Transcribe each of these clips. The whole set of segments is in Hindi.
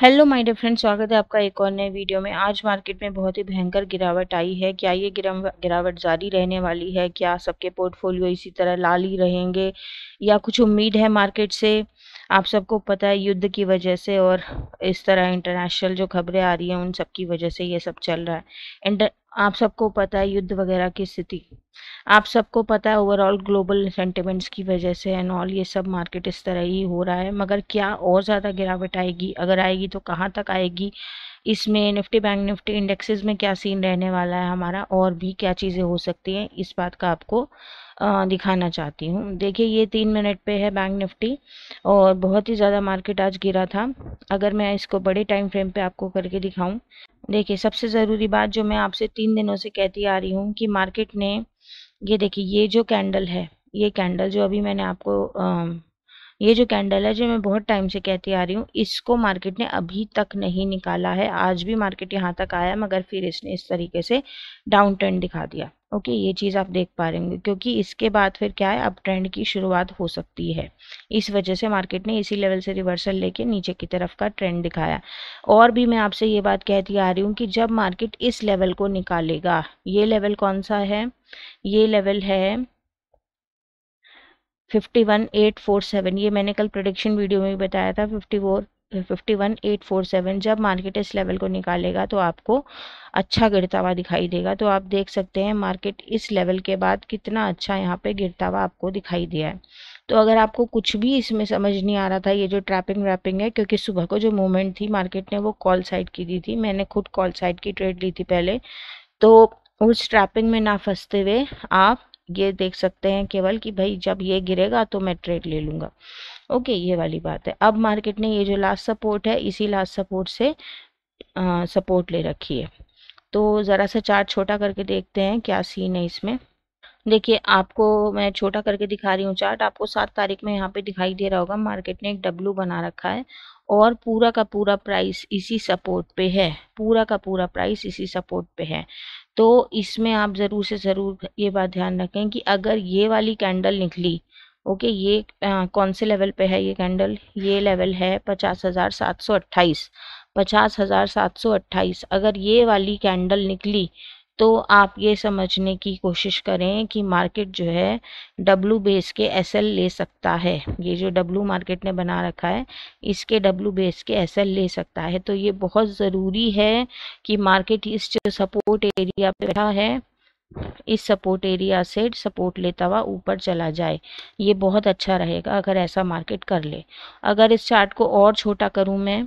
हेलो माय डियर फ्रेंड्स स्वागत है आपका एक और नए वीडियो में आज मार्केट में बहुत ही भयंकर गिरावट आई है क्या ये गिरावट जारी रहने वाली है क्या सबके पोर्टफोलियो इसी तरह लाल ही रहेंगे या कुछ उम्मीद है मार्केट से आप सबको पता है युद्ध की वजह से और इस तरह इंटरनेशनल जो खबरें आ रही हैं उन सब की वजह से ये सब चल रहा है आप सबको पता है युद्ध वगैरह की स्थिति आप सबको पता है ओवरऑल ग्लोबल सेंटिमेंट्स की वजह से एंड ऑल ये सब मार्केट इस तरह ही हो रहा है मगर क्या और ज़्यादा गिरावट आएगी अगर आएगी तो कहाँ तक आएगी इसमें निफ्टी बैंक निफ्टी इंडेक्सेस में क्या सीन रहने वाला है हमारा और भी क्या चीज़ें हो सकती हैं इस बात का आपको दिखाना चाहती हूँ देखिए ये तीन मिनट पे है बैंक निफ्टी और बहुत ही ज़्यादा मार्केट आज गिरा था अगर मैं इसको बड़े टाइम फ्रेम पे आपको करके दिखाऊं देखिए सबसे ज़रूरी बात जो मैं आपसे तीन दिनों से कहती आ रही हूँ कि मार्केट ने ये देखिए ये जो कैंडल है ये कैंडल जो अभी मैंने आपको आ, ये जो कैंडल है जो मैं बहुत टाइम से कहती आ रही हूँ इसको मार्केट ने अभी तक नहीं निकाला है आज भी मार्केट यहाँ तक आया मगर फिर इसने इस तरीके से डाउन ट्रेंड दिखा दिया ओके ये चीज़ आप देख पा रहे होंगे क्योंकि इसके बाद फिर क्या है अब ट्रेंड की शुरुआत हो सकती है इस वजह से मार्केट ने इसी लेवल से रिवर्सल लेके नीचे की तरफ का ट्रेंड दिखाया और भी मैं आपसे ये बात कहती आ रही हूँ कि जब मार्केट इस लेवल को निकालेगा ये लेवल कौन सा है ये लेवल है fifty one eight four seven ये मैंने कल प्रोडिक्शन वीडियो में भी बताया था fifty four fifty one eight four seven जब मार्केट इस लेवल को निकालेगा तो आपको अच्छा गिरता हुआ दिखाई देगा तो आप देख सकते हैं मार्केट इस लेवल के बाद कितना अच्छा यहाँ पे गिरता हुआ आपको दिखाई दिया है तो अगर आपको कुछ भी इसमें समझ नहीं आ रहा था ये जो ट्रैपिंग व्रैपिंग है क्योंकि सुबह को जो मूवमेंट थी मार्केट ने वो कॉल साइड की दी थी मैंने खुद कॉल साइड की ट्रेड ली थी पहले तो उस ट्रैपिंग में ना फंसते हुए आप ये देख सकते हैं केवल कि भाई जब ये गिरेगा तो मैं ट्रेड ले लूँगा ओके ये वाली बात है अब मार्केट ने ये जो लास्ट सपोर्ट है इसी लास्ट सपोर्ट से आ, सपोर्ट ले रखी है तो ज़रा सा चार्ट छोटा करके देखते हैं क्या सीन है इसमें देखिए आपको मैं छोटा करके दिखा रही हूँ चार्ट आपको सात तारीख में यहाँ पे दिखाई दे रहा होगा मार्केट ने एक डब्लू बना रखा है और पूरा का पूरा प्राइस इसी सपोर्ट पे है पूरा का पूरा प्राइस इसी सपोर्ट पे है तो इसमें आप ज़रूर से ज़रूर ये बात ध्यान रखें कि अगर ये वाली कैंडल निकली ओके ये आ, कौन से लेवल पे है ये कैंडल ये लेवल है पचास हज़ार सात सौ अट्ठाईस पचास हज़ार सात सौ अट्ठाईस अगर ये वाली कैंडल निकली तो आप ये समझने की कोशिश करें कि मार्केट जो है डब्लू बेस के एस ले सकता है ये जो डब्लू मार्केट ने बना रखा है इसके डब्लू बेस के एस ले सकता है तो ये बहुत ज़रूरी है कि मार्केट इस जो सपोर्ट एरिया पे रहा है इस सपोर्ट एरिया से सपोर्ट लेता हुआ ऊपर चला जाए ये बहुत अच्छा रहेगा अगर ऐसा मार्केट कर ले अगर इस चार्ट को और छोटा करूँ मैं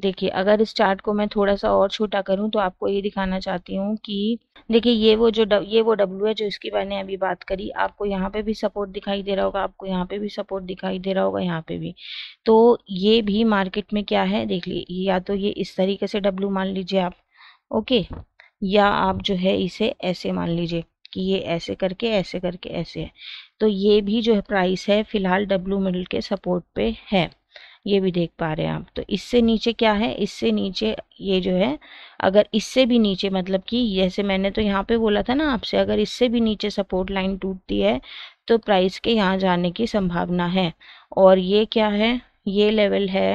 देखिए अगर इस चार्ट को मैं थोड़ा सा और छोटा करूं तो आपको ये दिखाना चाहती हूँ कि देखिए ये वो जो डब, ये वो डब्ल्यू है जो इसकी मैंने अभी बात करी आपको यहाँ पे भी सपोर्ट दिखाई दे रहा होगा आपको यहाँ पे भी सपोर्ट दिखाई दे रहा होगा यहाँ पे भी तो ये भी मार्केट में क्या है देख लीजिए या तो ये इस तरीके से डब्ल्यू मान लीजिए आप ओके या आप जो है इसे ऐसे मान लीजिए कि ये ऐसे करके ऐसे करके ऐसे है तो ये भी जो है प्राइस है फिलहाल डब्लू मिडल के सपोर्ट पे है ये भी देख पा रहे हैं आप तो इससे नीचे क्या है इससे नीचे ये जो है अगर इससे भी नीचे मतलब कि जैसे मैंने तो यहाँ पे बोला था ना आपसे अगर इससे भी नीचे सपोर्ट लाइन टूटती है तो प्राइस के यहाँ जाने की संभावना है और ये क्या है ये लेवल है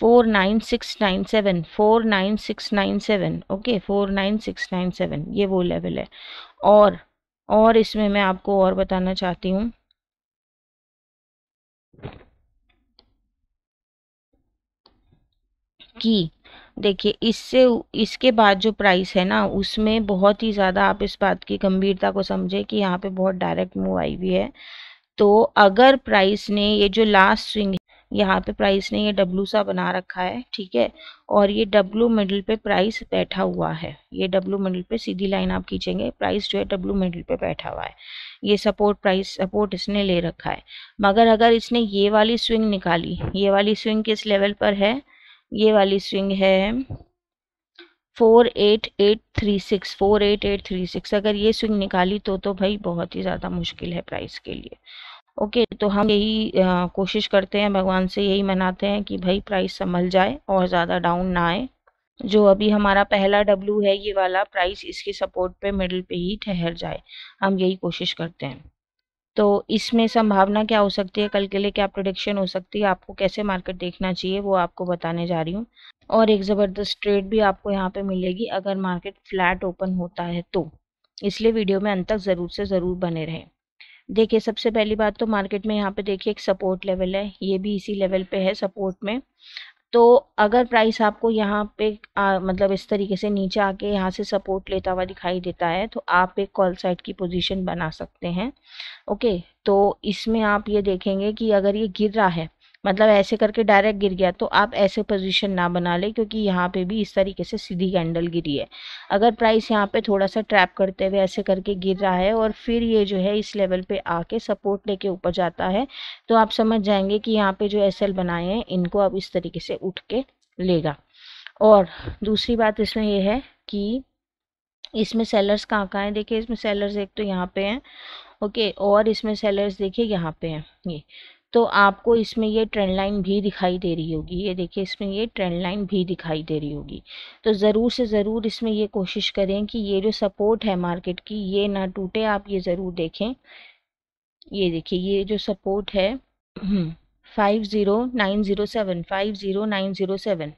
four nine six nine seven four nine six nine seven okay four nine six nine seven ये वो लेवल है और और इसमें मैं आपको और बताना चाहती हूँ की देखिए इससे इसके बाद जो प्राइस है ना उसमें बहुत ही ज़्यादा आप इस बात की गंभीरता को समझें कि यहाँ पे बहुत डायरेक्ट मूव आई हुई है तो अगर प्राइस ने ये जो लास्ट स्विंग यहाँ पे प्राइस ने ये डब्लू सा बना रखा है ठीक है और ये डब्लू मिडल पे प्राइस बैठा हुआ है ये डब्लू मिडल पे सीधी लाइन आप खींचेंगे प्राइस जो है डब्लू मिडल पे बैठा हुआ है ये सपोर्ट प्राइस सपोर्ट इसने ले रखा है मगर अगर इसने ये वाली स्विंग निकाली ये वाली स्विंग किस लेवल पर है ये वाली स्ट्रिंग है four eight eight three six four eight eight three six अगर ये स्विंग निकाली तो तो भाई बहुत ही ज़्यादा मुश्किल है प्राइस के लिए ओके तो हम यही आ, कोशिश करते हैं भगवान से यही मनाते हैं कि भाई प्राइस संभल जाए और ज़्यादा डाउन ना आए जो अभी हमारा पहला डब्लू है ये वाला प्राइस इसके सपोर्ट पे मिडिल पे ही ठहर जाए हम यही कोशिश करते हैं तो इसमें संभावना क्या हो सकती है कल के लिए क्या प्रोडिक्शन हो सकती है आपको कैसे मार्केट देखना चाहिए वो आपको बताने जा रही हूँ और एक ज़बरदस्त ट्रेड भी आपको यहाँ पे मिलेगी अगर मार्केट फ्लैट ओपन होता है तो इसलिए वीडियो में अंत तक ज़रूर से ज़रूर बने रहें देखिए सबसे पहली बात तो मार्केट में यहाँ पे देखिए एक सपोर्ट लेवल है ये भी इसी लेवल पे है सपोर्ट में तो अगर प्राइस आपको यहाँ पे आ, मतलब इस तरीके से नीचे आके यहाँ से सपोर्ट लेता हुआ दिखाई देता है तो आप एक कॉल साइड की पोजीशन बना सकते हैं ओके तो इसमें आप ये देखेंगे कि अगर ये गिर रहा है मतलब ऐसे करके डायरेक्ट गिर गया तो आप ऐसे पोजीशन ना बना ले क्योंकि यहाँ पे भी इस तरीके से सीधी कैंडल गिरी है अगर प्राइस यहाँ पे थोड़ा सा ट्रैप करते हुए ऐसे करके गिर रहा है और फिर ये जो है इस लेवल पे आके सपोर्ट लेके ऊपर जाता है तो आप समझ जाएंगे कि यहाँ पे जो एस बनाए हैं इनको अब इस तरीके से उठ के लेगा और दूसरी बात इसमें यह है कि इसमें सेलर्स कहाँ कहाँ हैं देखिए इसमें सेलर्स एक तो यहाँ पे हैं ओके और इसमें सेलर्स देखिए यहाँ पे हैं ये तो आपको इसमें ये ट्रेंड लाइन भी दिखाई दे रही होगी ये देखिए इसमें ये ट्रेंड लाइन भी दिखाई दे रही होगी तो ज़रूर से ज़रूर इसमें ये कोशिश करें कि ये जो सपोर्ट है मार्केट की ये ना टूटे आप ये ज़रूर देखें ये देखिए ये जो सपोर्ट है five zero nine zero seven five zero nine zero seven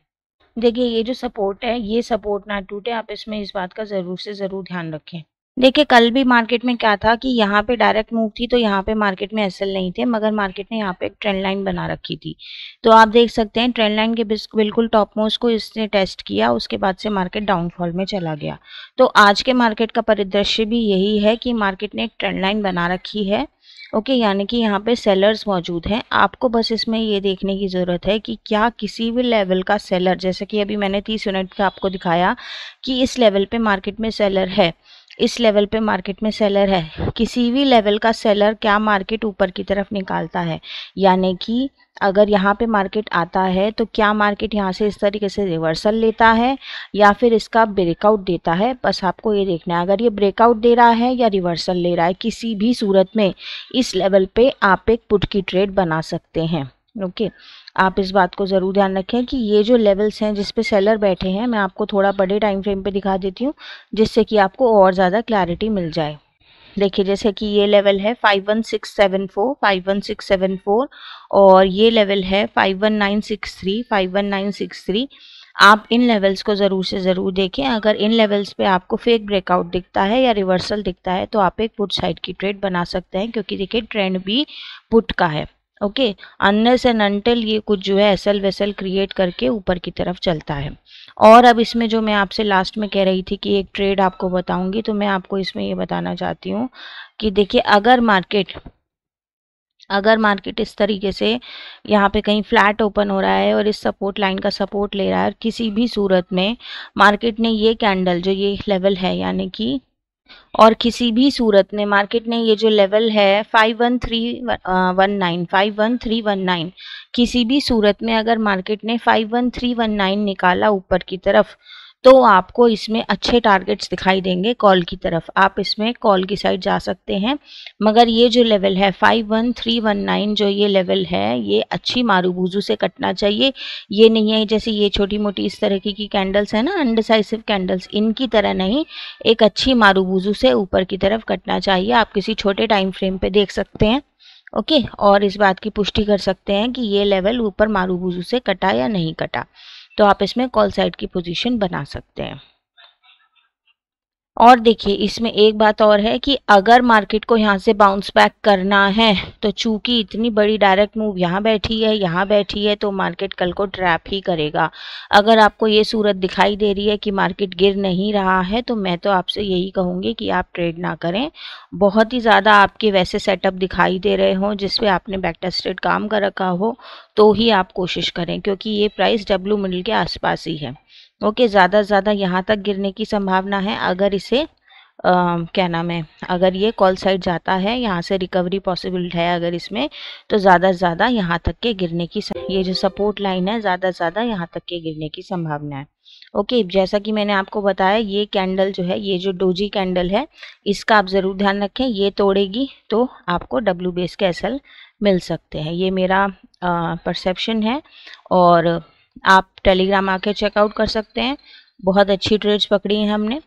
देखिए ये जो सपोर्ट है ये सपोर्ट ना टूटे आप इसमें इस बात का ज़रूर से ज़रूर ध्यान रखें देखिए कल भी मार्केट में क्या था कि यहाँ पे डायरेक्ट मूव थी तो यहाँ पे मार्केट में एसएल नहीं थे मगर मार्केट ने यहाँ पे एक ट्रेंड लाइन बना रखी थी तो आप देख सकते हैं ट्रेंड लाइन के बिल्कुल टॉप मोस्ट को इसने टेस्ट किया उसके बाद से मार्केट डाउनफॉल में चला गया तो आज के मार्केट का परिदृश्य भी यही है कि मार्केट ने एक ट्रेंड लाइन बना रखी है ओके okay, यानी कि यहाँ पे सेलर्स मौजूद हैं आपको बस इसमें ये देखने की ज़रूरत है कि क्या किसी भी लेवल का सेलर जैसे कि अभी मैंने तीस यूनिट का आपको दिखाया कि इस लेवल पे मार्केट में सेलर है इस लेवल पे मार्केट में सेलर है किसी भी लेवल का सेलर क्या मार्केट ऊपर की तरफ निकालता है यानी कि अगर यहाँ पे मार्केट आता है तो क्या मार्केट यहाँ से इस तरीके से रिवर्सल लेता है या फिर इसका ब्रेकआउट देता है बस आपको ये देखना है अगर ये ब्रेकआउट दे रहा है या रिवर्सल ले रहा है किसी भी सूरत में इस लेवल पे आप एक पुट की ट्रेड बना सकते हैं ओके आप इस बात को ज़रूर ध्यान रखें कि ये जो लेवल्स हैं जिस पे सेलर बैठे हैं मैं आपको थोड़ा बड़े टाइम फ्रेम पे दिखा देती हूँ जिससे कि आपको और ज़्यादा क्लैरिटी मिल जाए देखिए जैसे कि ये लेवल है five one six seven four five one six seven four और ये लेवल है five one nine six three five one nine six three आप इन लेवल्स को ज़रूर से ज़रूर देखें अगर इन लेवल्स पे आपको फेक ब्रेकआउट दिखता है या रिवर्सल दिखता है तो आप एक पुट साइड की ट्रेड बना सकते हैं क्योंकि देखिए ट्रेंड भी पुट का है ओके अनलेस एंड अनटिल ये कुछ जो है एसल वेसल क्रिएट करके ऊपर की तरफ चलता है और अब इसमें जो मैं आपसे लास्ट में कह रही थी कि एक ट्रेड आपको बताऊंगी तो मैं आपको इसमें ये बताना चाहती हूँ कि देखिए अगर मार्केट अगर मार्केट इस तरीके से यहाँ पे कहीं फ्लैट ओपन हो रहा है और इस सपोर्ट लाइन का सपोर्ट ले रहा है किसी भी सूरत में मार्केट ने ये कैंडल जो ये लेवल है यानी कि और किसी भी सूरत में मार्केट ने ये जो लेवल है five one three one nine five one three one nine किसी भी सूरत में अगर मार्केट ने five one three one nine निकाला ऊपर की तरफ तो आपको इसमें अच्छे टारगेट्स दिखाई देंगे कॉल की तरफ आप इसमें कॉल की साइड जा सकते हैं मगर ये जो लेवल है five one three one nine जो ये लेवल है ये अच्छी मारूबूजू से कटना चाहिए ये नहीं है जैसे ये छोटी मोटी इस तरह की, की कैंडल्स है ना अनडिसाइसिव कैंडल्स इनकी तरह नहीं एक अच्छी मारूबूजू से ऊपर की तरफ कटना चाहिए आप किसी छोटे टाइम फ्रेम पर देख सकते हैं ओके और इस बात की पुष्टि कर सकते हैं कि ये लेवल ऊपर मारूबूजू से कटा या नहीं कटा तो आप इसमें कॉल साइड की पोजीशन बना सकते हैं और देखिए इसमें एक बात और है कि अगर मार्केट को यहाँ से बाउंस बैक करना है तो चूंकि इतनी बड़ी डायरेक्ट मूव यहाँ बैठी है यहाँ बैठी है तो मार्केट कल को ट्रैप ही करेगा अगर आपको ये सूरत दिखाई दे रही है कि मार्केट गिर नहीं रहा है तो मैं तो आपसे यही कहूँगी कि आप ट्रेड ना करें बहुत ही ज़्यादा आपके वैसे सेटअप दिखाई दे रहे हों जिसपे आपने बैक टेस्टेड काम कर रखा हो तो ही आप कोशिश करें क्योंकि ये प्राइस डब्ल्यू मिडल के आसपास ही है ओके ज़्यादा से ज़्यादा यहाँ तक गिरने की संभावना है अगर इसे Uh, क्या नाम है अगर ये कॉल साइड जाता है यहाँ से रिकवरी पॉसिबल है अगर इसमें तो ज़्यादा से ज़्यादा यहाँ तक के गिरने की ये जो सपोर्ट लाइन है ज़्यादा से ज़्यादा यहाँ तक के गिरने की संभावना है ओके okay, जैसा कि मैंने आपको बताया ये कैंडल जो है ये जो डोजी कैंडल है इसका आप ज़रूर ध्यान रखें ये तोड़ेगी तो आपको डब्ल्यू बेस के एस मिल सकते हैं ये मेरा परसेप्शन है और आप टेलीग्राम आके चेकआउट कर सकते हैं बहुत अच्छी ट्रेड्स पकड़ी हैं हमने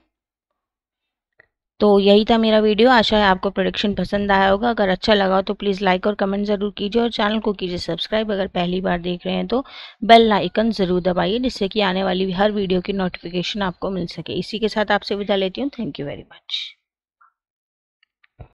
तो यही था मेरा वीडियो आशा है आपको प्रोडक्शन पसंद आया होगा अगर अच्छा लगा हो तो प्लीज़ लाइक और कमेंट ज़रूर कीजिए और चैनल को कीजिए सब्सक्राइब अगर पहली बार देख रहे हैं तो बेल आइकन ज़रूर दबाइए जिससे कि आने वाली हर वीडियो की नोटिफिकेशन आपको मिल सके इसी के साथ आपसे विदा लेती हूँ थैंक यू वेरी मच